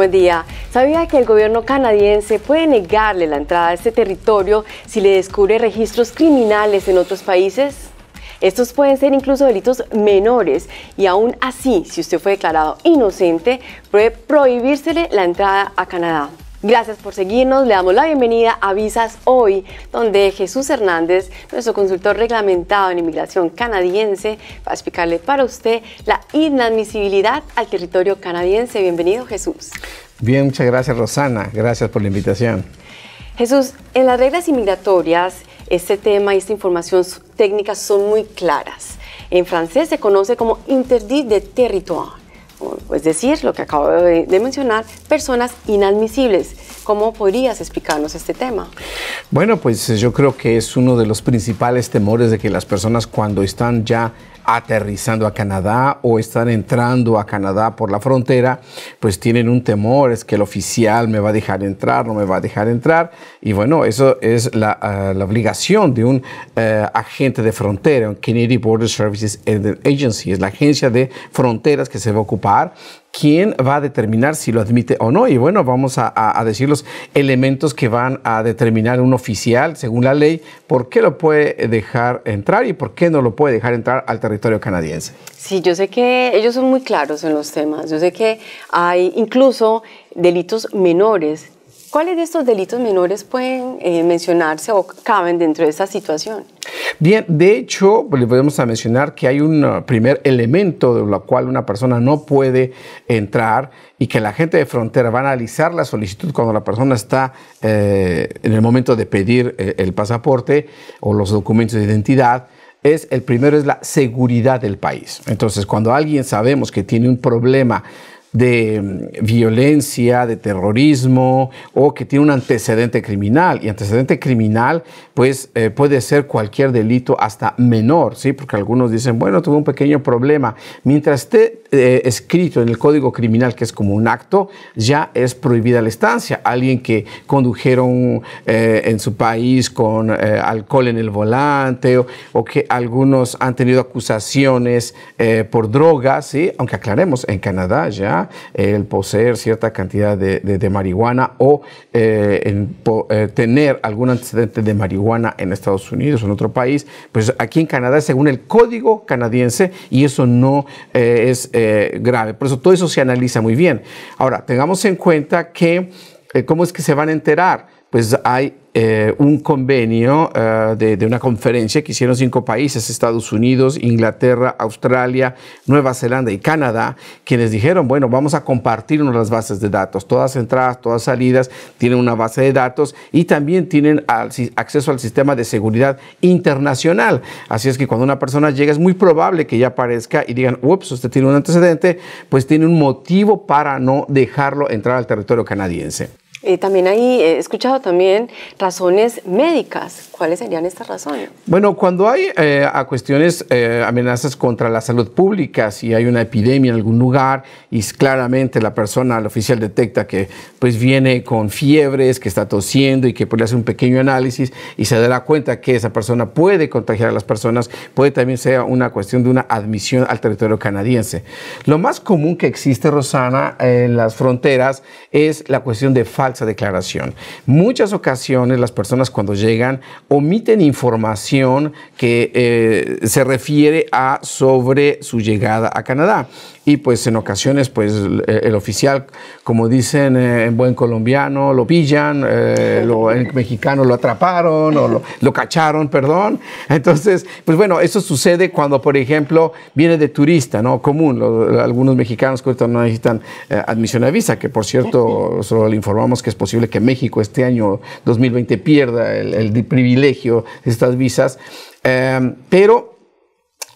Buen día. ¿Sabía que el gobierno canadiense puede negarle la entrada a este territorio si le descubre registros criminales en otros países? Estos pueden ser incluso delitos menores y aún así, si usted fue declarado inocente, puede prohibírsele la entrada a Canadá. Gracias por seguirnos. Le damos la bienvenida a Visas Hoy, donde Jesús Hernández, nuestro consultor reglamentado en inmigración canadiense, va a explicarle para usted la inadmisibilidad al territorio canadiense. Bienvenido, Jesús. Bien, muchas gracias, Rosana. Gracias por la invitación. Jesús, en las reglas inmigratorias, este tema y esta información técnica son muy claras. En francés se conoce como interdit de territoire es decir, lo que acabo de, mencionar, personas inadmisibles. ¿Cómo podrías explicarnos este tema? Bueno, pues eh, yo creo que es uno de los principales temores de que las personas cuando están ya aterrizando a Canadá o están entrando a Canadá por la frontera, pues tienen un temor, es que el oficial me va a dejar entrar, no me va a dejar entrar. Y bueno, eso es la, ah, obligación de un eh, agente de frontera, un Canadian Border Services Agency, es la agencia de fronteras que se va a ocupar quién va a determinar si lo admite o no. Y bueno, vamos a, decir los elementos que van a determinar un oficial, según la ley, por qué lo puede dejar entrar y por qué no lo puede dejar entrar al territorio canadiense. Sí, yo sé que ellos son muy claros en los temas. Yo sé que hay incluso delitos menores ¿Cuáles de estos delitos menores pueden eh, mencionarse o caben dentro de esa situación? Bien, de hecho, pues, le podemos a mencionar que hay un uh, primer elemento de lo cual una persona no puede entrar y que la gente de frontera va a analizar la solicitud cuando la persona está eh, en el momento de pedir eh, el pasaporte o los documentos de identidad es el primero es la seguridad del país. Entonces, cuando alguien sabemos que tiene un problema de mm, violencia, de terrorismo o que tiene un antecedente criminal. Y antecedente criminal, pues eh, puede ser cualquier delito hasta menor, ¿sí? Porque algunos dicen, bueno, tuve un pequeño problema. Mientras esté eh, escrito en el Código Criminal, que es como un acto, ya es prohibida la estancia. Alguien que condujeron eh, en su país con alcohol en el volante o, que algunos han tenido acusaciones por drogas, ¿sí? Aunque aclaremos, en Canadá ya eh, el poseer cierta cantidad de, marihuana o eh, eh, tener algún antecedente de marihuana en Estados Unidos o en otro país, pues aquí en Canadá, según el código canadiense, y eso no es grave. Por eso todo eso se analiza muy bien. Ahora, tengamos en cuenta que, ¿cómo es que se van a enterar? pues hay eh, un convenio eh, de, una conferencia que hicieron cinco países, Estados Unidos, Inglaterra, Australia, Nueva Zelanda y Canadá, quienes dijeron, bueno, vamos a compartirnos las bases de datos. Todas entradas, todas salidas tienen una base de datos y también tienen acceso al sistema de seguridad internacional. Así es que cuando una persona llega es muy probable que ya aparezca y digan, ups, usted tiene un antecedente, pues tiene un motivo para no dejarlo entrar al territorio canadiense. Eh, también ahí eh, he escuchado también razones médicas. ¿Cuáles serían estas razones? Bueno, cuando hay eh, a cuestiones, amenazas contra la salud pública, si hay una epidemia en algún lugar y claramente la persona, el oficial detecta que pues viene con fiebres, que está tosiendo y que puede hacer un pequeño análisis y se dará cuenta que esa persona puede contagiar a las personas, puede también ser una cuestión de una admisión al territorio canadiense. Lo más común que existe, Rosana, en las fronteras es la cuestión de falta declaración. Muchas ocasiones las personas cuando llegan omiten información que eh, se refiere a sobre su llegada a Canadá y pues en ocasiones pues el oficial, como dicen eh, en buen colombiano, lo pillan, eh, lo, mexicano lo atraparon o lo, cacharon, perdón. Entonces, pues bueno, eso sucede cuando, por ejemplo, viene de turista, ¿no? Común, algunos mexicanos que no necesitan eh, admisión a visa, que por cierto, solo le informamos que es posible que México este año 2020 pierda el, privilegio de estas visas, em, pero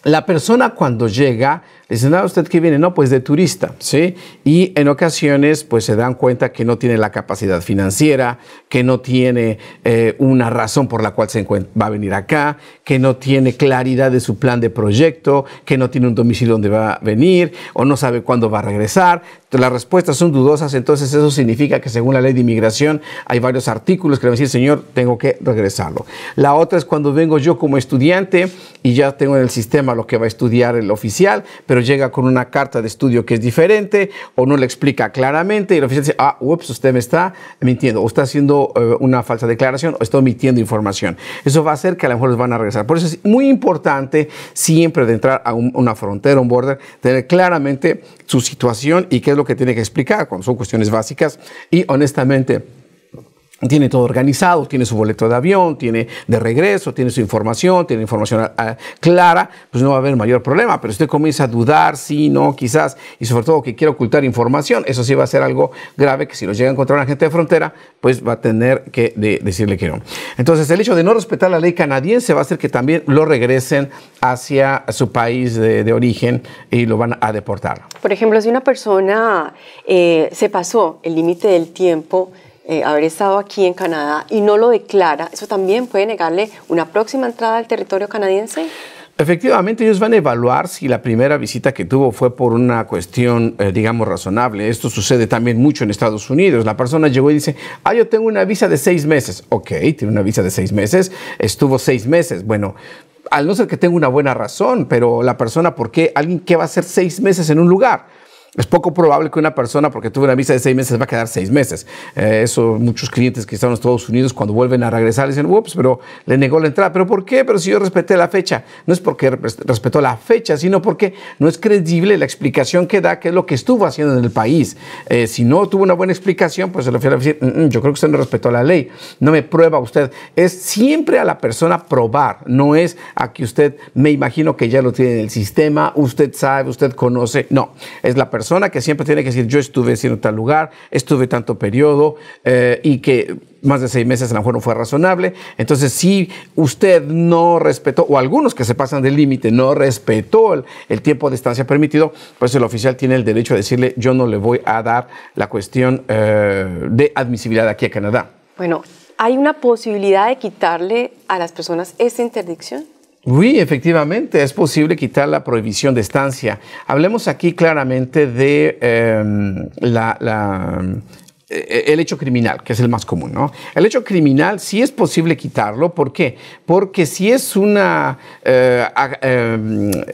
la persona cuando llega dicen, ¿a ah, ¿usted qué viene? No, pues de turista, ¿sí? Y en ocasiones, pues se dan cuenta que no tiene la capacidad financiera, que no tiene eh, una razón por la cual se va a venir acá, que no tiene claridad de su plan de proyecto, que no tiene un domicilio donde va a venir, o no sabe cuándo va a regresar, las respuestas son dudosas, entonces eso significa que según la ley de inmigración hay varios artículos que le van a decir, señor, tengo que regresarlo. La otra es cuando vengo yo como estudiante y ya tengo en el sistema lo que va a estudiar el oficial, pero llega con una carta de estudio que es diferente o no le explica claramente y el oficial dice, ah, ups, usted me está mintiendo o está haciendo eh, una falsa declaración o está omitiendo información. Eso va a hacer que a lo mejor les van a regresar. Por eso es muy importante siempre de entrar a una frontera, un border, tener claramente su situación y qué es lo que tiene que explicar son cuestiones básicas y honestamente tiene todo organizado, tiene su boleto de avión, tiene de regreso, tiene su información, tiene información ah, ah, clara, pues no va a haber mayor problema. Pero usted comienza a dudar, si no, quizás, y sobre todo que quiere ocultar información, eso sí va a ser algo grave, que si lo llega a encontrar un agente de frontera, pues va a tener que decirle que no. Entonces, el hecho de no respetar la ley canadiense va a hacer que también lo regresen hacia su país de, origen y lo van a deportar. Por ejemplo, si una persona eh, se pasó el límite del tiempo, eh, haber estado aquí en Canadá y no lo declara, ¿eso también puede negarle una próxima entrada al territorio canadiense? Efectivamente, ellos van a evaluar si la primera visita que tuvo fue por una cuestión, eh, digamos, razonable. Esto sucede también mucho en Estados Unidos. La persona llegó y dice, ah, yo tengo una visa de seis meses. Ok, tiene una visa de seis meses, estuvo seis meses. Bueno, al no ser que tenga una buena razón, pero la persona, ¿por qué? Alguien que va a ser seis meses en un lugar. Es poco probable que una persona, porque tuvo una visa de seis meses, va a quedar seis meses. Eh, eso muchos clientes que están en Estados Unidos, cuando vuelven a regresar, dicen, ups, pero le negó la entrada. ¿Pero por qué? Pero si yo respeté la fecha. No es porque respetó la fecha, sino porque no es creíble la explicación que da, que es lo que estuvo haciendo en el país. Eh, si no tuvo una buena explicación, pues se lo a decir, mm, mm, yo creo que usted no respetó la ley. No me prueba usted. Es siempre a la persona probar, no es a que usted me imagino que ya lo tiene en el sistema, usted sabe, usted conoce. No, es la persona persona que siempre tiene que decir, yo estuve en tal lugar, estuve tanto periodo eh, y que más de seis meses a lo mejor no fue razonable. Entonces, si usted no respetó, o algunos que se pasan del límite, no respetó el, tiempo de estancia permitido, pues el oficial tiene el derecho de decirle, yo no le voy a dar la cuestión eh, de admisibilidad aquí a Canadá. Bueno, ¿hay una posibilidad de quitarle a las personas esa interdicción? Sí, efectivamente, es posible quitar la prohibición de estancia. Hablemos aquí claramente de em, la, eh, eh, el hecho criminal, que es el más común, ¿no? El hecho criminal sí es posible quitarlo, ¿por qué? Porque si es una, eh,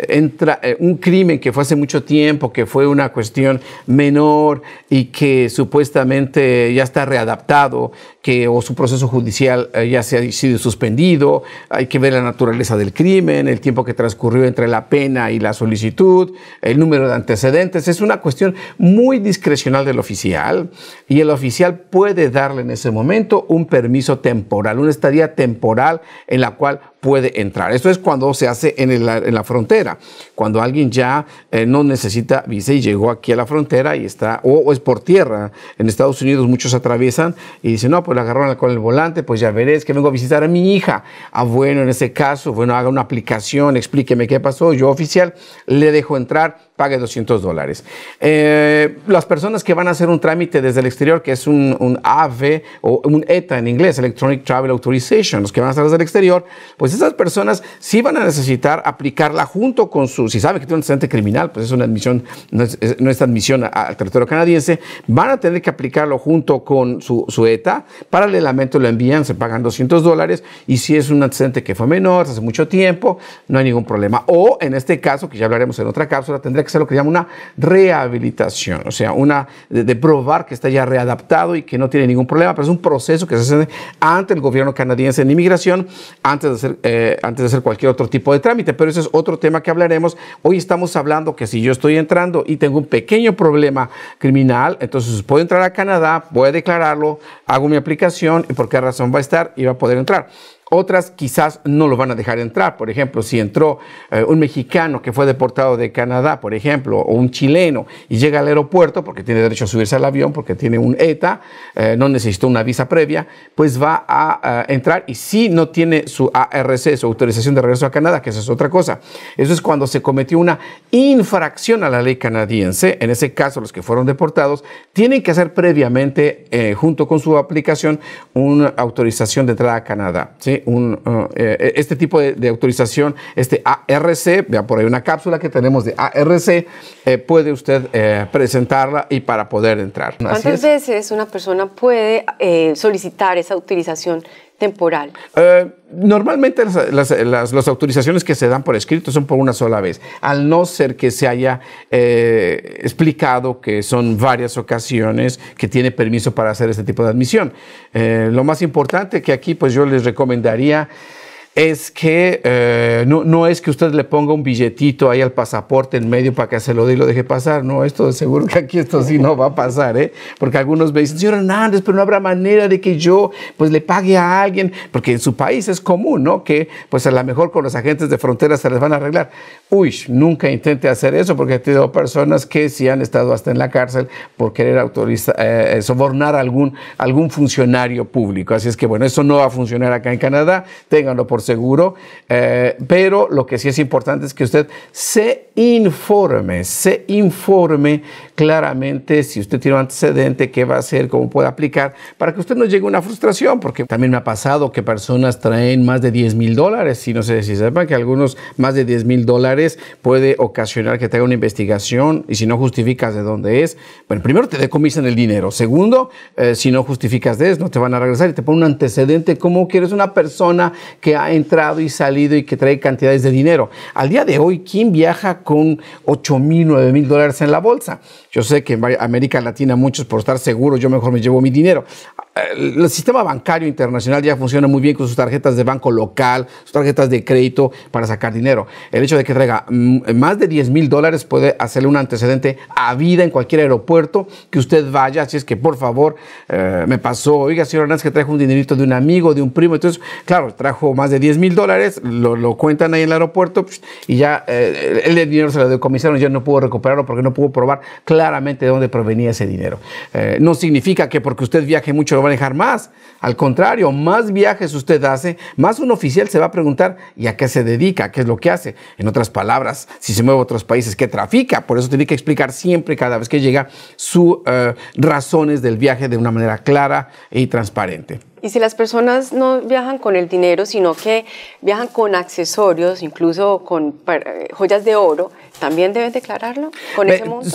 entra, un crimen que fue hace mucho tiempo, que fue una cuestión menor y que supuestamente ya está readaptado, que o su proceso judicial ya se ha sido suspendido, hay que ver la naturaleza del crimen, el tiempo que transcurrió entre la pena y la solicitud, el número de antecedentes, es una cuestión muy discrecional del oficial y el oficial puede darle en ese momento un permiso temporal, una estadía temporal en la cual puede entrar. Esto es cuando se hace en, la frontera, cuando alguien ya eh, no necesita visa y llegó aquí a la frontera y está, o, es por tierra. En Estados Unidos muchos atraviesan y dicen, no, pues la agarraron con el volante, pues ya veréis que vengo a visitar a mi hija. Ah, bueno, en ese caso, bueno, haga una aplicación, explíqueme qué pasó, yo oficial, le dejo entrar, pague 200 dólares. Eh, las personas que van a hacer un trámite desde el exterior, que es un, un AVE o un ETA en inglés, Electronic Travel Authorization, los que van a hacer desde el exterior, pues pues esas personas sí van a necesitar aplicarla junto con su, si sabe que tiene un antecedente criminal, pues es una admisión, no es, admisión al territorio canadiense, van a tener que aplicarlo junto con su, su ETA, paralelamente lo envían, se pagan 200 dólares y si es un antecedente que fue menor hace mucho tiempo, no hay ningún problema. O en este caso, que ya hablaremos en otra cápsula, tendría que ser lo que llama una rehabilitación, o sea, una de, probar que está ya readaptado y que no tiene ningún problema, pero es un proceso que se hace ante el gobierno canadiense en inmigración antes de hacer eh, antes de hacer cualquier otro tipo de trámite, pero ese es otro tema que hablaremos. Hoy estamos hablando que si yo estoy entrando y tengo un pequeño problema criminal, entonces puedo entrar a Canadá, voy a declararlo, hago mi aplicación y por qué razón va a estar y va a poder entrar. Otras quizás no lo van a dejar entrar. Por ejemplo, si entró eh, un mexicano que fue deportado de Canadá, por ejemplo, o un chileno y llega al aeropuerto porque tiene derecho a subirse al avión, porque tiene un ETA, eh, no necesitó una visa previa, pues va a, eh, entrar y si no tiene su ARC, su autorización de regreso a Canadá, que esa es otra cosa. Eso es cuando se cometió una infracción a la ley canadiense. En ese caso, los que fueron deportados tienen que hacer previamente, junto con su aplicación, una autorización de entrada a Canadá. ¿sí? un, uh, eh, e-, este tipo de, autorización, este ARC, vea por ahí una cápsula que tenemos de ARC, eh, puede usted eh, presentarla y para poder entrar. ¿Cuántas veces una persona puede solicitar esa autorización temporal? Eh, normalmente las, autorizaciones que se dan por escrito son por una sola vez, al no ser que se haya eh, explicado que son varias ocasiones que tiene permiso para hacer este tipo de admisión. Eh, lo más importante que aquí pues yo les recomendaría es que eh, no, es que usted le ponga un billetito ahí al pasaporte en medio para que se lo dé y lo deje pasar. No, esto seguro que aquí esto sí no va a pasar, ¿eh? Porque algunos me dicen, señor Hernández, pero no habrá manera de que yo pues le pague a alguien, porque en su país es común, ¿no? Que pues a lo mejor con los agentes de frontera se les van a arreglar. Uy, nunca intente hacer eso porque he tenido personas que sí han estado hasta en la cárcel por querer eh, eh, sobornar a algún, algún funcionario público. Así es que bueno, eso no va a funcionar acá en Canadá. Ténganlo por seguro, eh, pero lo que sí es importante es que usted se informe, se informe claramente si usted tiene un antecedente, qué va a hacer, cómo puede aplicar, para que usted no llegue a una frustración, porque también me ha pasado que personas traen más de 10 mil dólares, y no sé si sepan que algunos más de 10 mil dólares puede ocasionar que te haga una investigación y si no justificas de dónde es, bueno, primero te decomisan el dinero, segundo, eh, si no justificas de eso, no te van a regresar y te ponen un antecedente, como que eres una persona que ha entrado y salido y que trae cantidades de dinero. Al día de hoy, ¿quién viaja con 8 mil, 9 mil dólares en la bolsa? Yo sé que en América Latina muchos por estar seguros, yo mejor me llevo mi dinero. El sistema bancario internacional ya funciona muy bien con sus tarjetas de banco local, sus tarjetas de crédito para sacar dinero. El hecho de que traiga mm, más de 10 mil dólares puede hacerle un antecedente a vida en cualquier aeropuerto que usted vaya. Así es que, por favor, eh, me pasó, oiga, señor Hernández, que trajo un dinerito de un amigo, de un primo. Entonces, claro, trajo más de 10 mil dólares, lo, cuentan ahí en el aeropuerto y ya eh, el dinero se lo decomisaron, ya no pudo recuperarlo porque no pudo probar. Claro, claramente de dónde provenía ese dinero. Eh, no significa que porque usted viaje mucho lo va a dejar más. Al contrario, más viajes usted hace, más un oficial se va a preguntar ¿y a qué se dedica? ¿Qué es lo que hace? En otras palabras, si se mueve a otros países, ¿qué trafica? Por eso tiene que explicar siempre, cada vez que llega, sus eh, razones del viaje de una manera clara y transparente. Y si las personas no viajan con el dinero, sino que viajan con accesorios, incluso con eh, joyas de oro, ¿también deben declararlo con ese monto?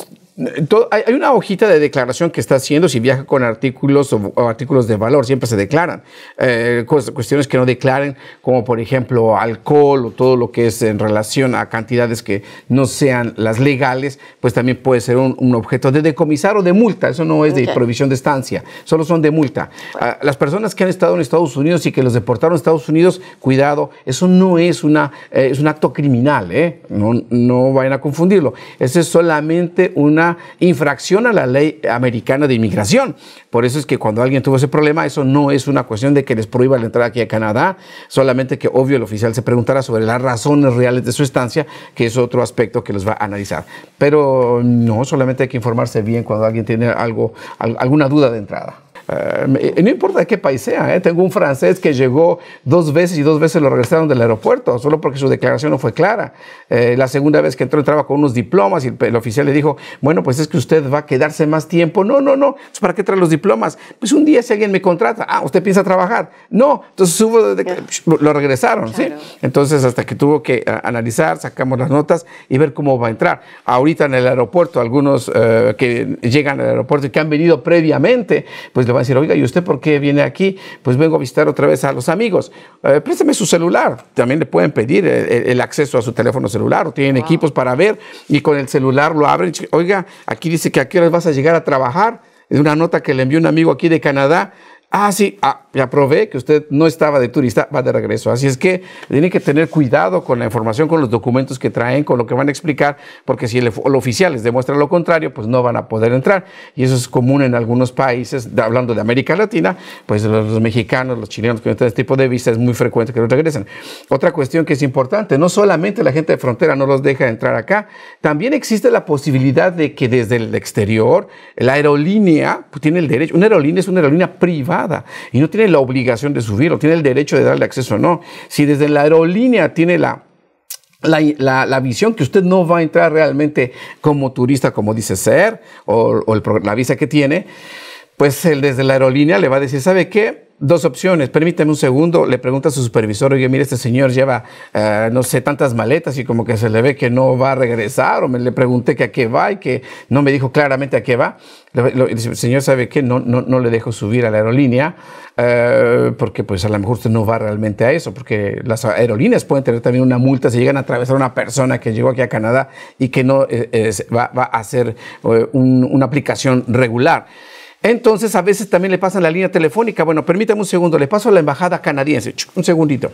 hay, una hojita de declaración que está haciendo si viaja con artículos o, artículos de valor, siempre se declaran. Eh, pues, cuestiones que no declaren, como por ejemplo alcohol o todo lo que es en relación a cantidades que no sean las legales, pues también puede ser un, objeto de decomisar o de multa. Eso no es de prohibición de estancia, solo son de multa. Ah, las personas que han estado en Estados Unidos y que los deportaron a Estados Unidos, cuidado, eso no es, una, eh, es un acto criminal, ¿eh? no, no vayan a confundirlo. Ese es solamente una infracción a la ley americana de inmigración. Por eso es que cuando alguien tuvo ese problema, eso no es una cuestión de que les prohíba la entrada aquí a Canadá, solamente que obvio el oficial se preguntará sobre las razones reales de su estancia, que es otro aspecto que los va a analizar. Pero no, solamente hay que informarse bien cuando alguien tiene algo, alguna duda de entrada. Eh, no importa de qué país sea, eh. tengo un francés que llegó dos veces y dos veces lo regresaron del aeropuerto, solo porque su declaración no fue clara. Eh, la segunda vez que entró entraba con unos diplomas y el, oficial le dijo, bueno, pues es que usted va a quedarse más tiempo. No, no, no, pues, ¿para qué trae los diplomas? Pues un día si alguien me contrata, ah, usted piensa trabajar. No, entonces lo regresaron, ¿sí? Entonces hasta que tuvo que analizar, sacamos las notas y ver cómo va a entrar. Ahorita en el aeropuerto, algunos que llegan al aeropuerto y que han venido previamente, pues le va a decir, oiga, ¿y usted por qué viene aquí? Pues vengo a visitar otra vez a los amigos. Eh, préstame su celular. También le pueden pedir el, acceso a su teléfono celular o tienen equipos para ver y con el celular lo abren. Oiga, aquí dice que a qué hora vas a llegar a trabajar. Es una nota que le envió un amigo aquí de Canadá. Ah, sí, ah, ya probé que usted no estaba de turista, va de regreso. Así es que tiene que tener cuidado con la información, con los documentos que traen, con lo que van a explicar, porque si el, oficial les demuestra lo contrario, pues no van a poder entrar. Y eso es común en algunos países, hablando de América Latina, pues los, mexicanos, los chilenos, con este tipo de vista, es muy frecuente que no regresen. Otra cuestión que es importante, no solamente la gente de frontera no los deja entrar acá, también existe la posibilidad de que desde el exterior la aerolínea pues, tiene el derecho, una aerolínea es una aerolínea privada y no tiene la obligación de subir o tiene el derecho de darle acceso o no. Si desde la aerolínea tiene la la, visión que usted no va a entrar realmente como turista, como dice ser, o, la visa que tiene, pues el, desde la aerolínea le va a decir, ¿sabe qué? dos opciones. Permítame un segundo, le pregunta a su supervisor, oye, mire, este señor lleva, eh, no sé, tantas maletas y como que se le ve que no va a regresar, o me le pregunté que a qué va y que no me dijo claramente a qué va. el señor sabe que no, no, no, le dejo subir a la aerolínea, eh, porque pues a lo mejor usted no va realmente a eso, porque las aerolíneas pueden tener también una multa si llegan a atravesar una persona que llegó aquí a Canadá y que no eh, va, a hacer una aplicación regular. Entonces, a veces también le pasan la línea telefónica. Bueno, permítame un segundo, le paso a la embajada canadiense. Un segundito.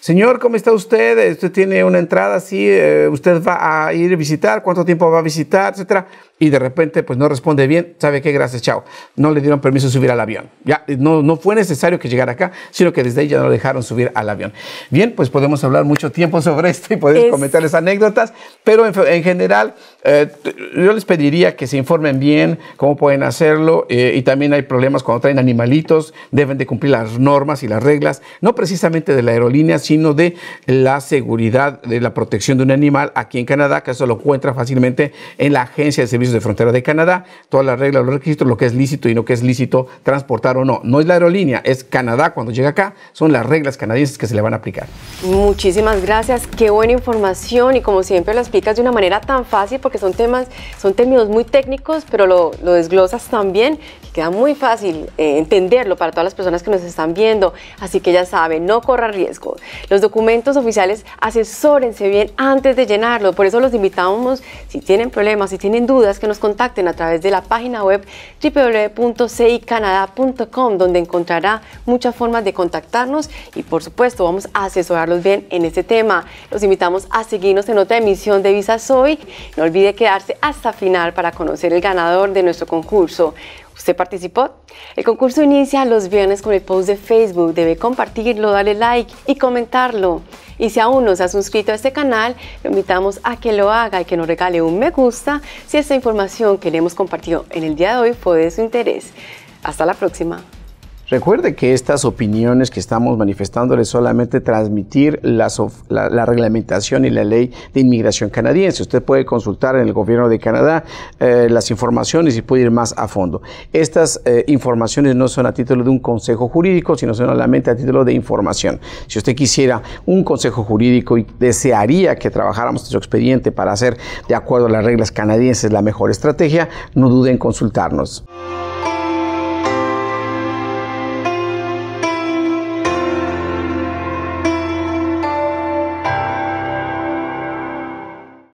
Señor, ¿cómo está usted? Usted tiene una entrada así, eh, usted va a ir a visitar, cuánto tiempo va a visitar, etcétera. Y de repente, pues no responde bien, ¿sabe qué? Gracias, chao. No le dieron permiso de subir al avión. Ya, no, no fue necesario que llegara acá, sino que desde ahí ya no lo dejaron subir al avión. Bien, pues podemos hablar mucho tiempo sobre esto y poder comentarles anécdotas, pero en, general, eh, yo les pediría que se informen bien cómo pueden hacerlo eh, y también hay problemas cuando traen animalitos, deben de cumplir las normas y las reglas, no precisamente de la aerolínea, sino de la seguridad, de la protección de un animal aquí en Canadá, que eso lo encuentra fácilmente en la Agencia de Servicios de Frontera de Canadá. Todas las reglas, los requisitos, lo que es lícito y no que es lícito transportar o no. No es la aerolínea, es Canadá cuando llega acá, son las reglas canadienses que se le van a aplicar. Muchísimas gracias, qué buena información y como siempre lo explicas de una manera tan fácil porque son temas, son términos muy técnicos, pero lo, desglosas tan bien que queda muy fácil eh, entenderlo para todas las personas que nos están viendo. Así que ya saben, no corra riesgo. Los documentos oficiales asesórense bien antes de llenarlo. Por eso los invitamos, si tienen problemas, si tienen dudas, que nos contacten a través de la página web www.cicanada.com, donde encontrará muchas formas de contactarnos y por supuesto vamos a asesorarlos bien en este tema. Los invitamos a seguirnos en otra emisión de Visa hoy. No olvide quedarse hasta final para conocer el ganador de nuestro concurso. ¿Usted participó? El concurso inicia los viernes con el post de Facebook. Debe compartirlo, darle like y comentarlo. Y si aún no se ha suscrito a este canal, lo invitamos a que lo haga y que nos regale un me gusta si esta información que le hemos compartido en el día de hoy fue de su interés. Hasta la próxima. Recuerde que estas opiniones que estamos manifestando es solamente transmitir la, reglamentación y la ley de inmigración canadiense. Usted puede consultar en el gobierno de Canadá eh, las informaciones y puede ir más a fondo. Estas eh, informaciones no son a título de un consejo jurídico, sino solamente a título de información. Si usted quisiera un consejo jurídico y desearía que trabajáramos su expediente para hacer, de acuerdo a las reglas canadienses, la mejor estrategia, no dude en consultarnos.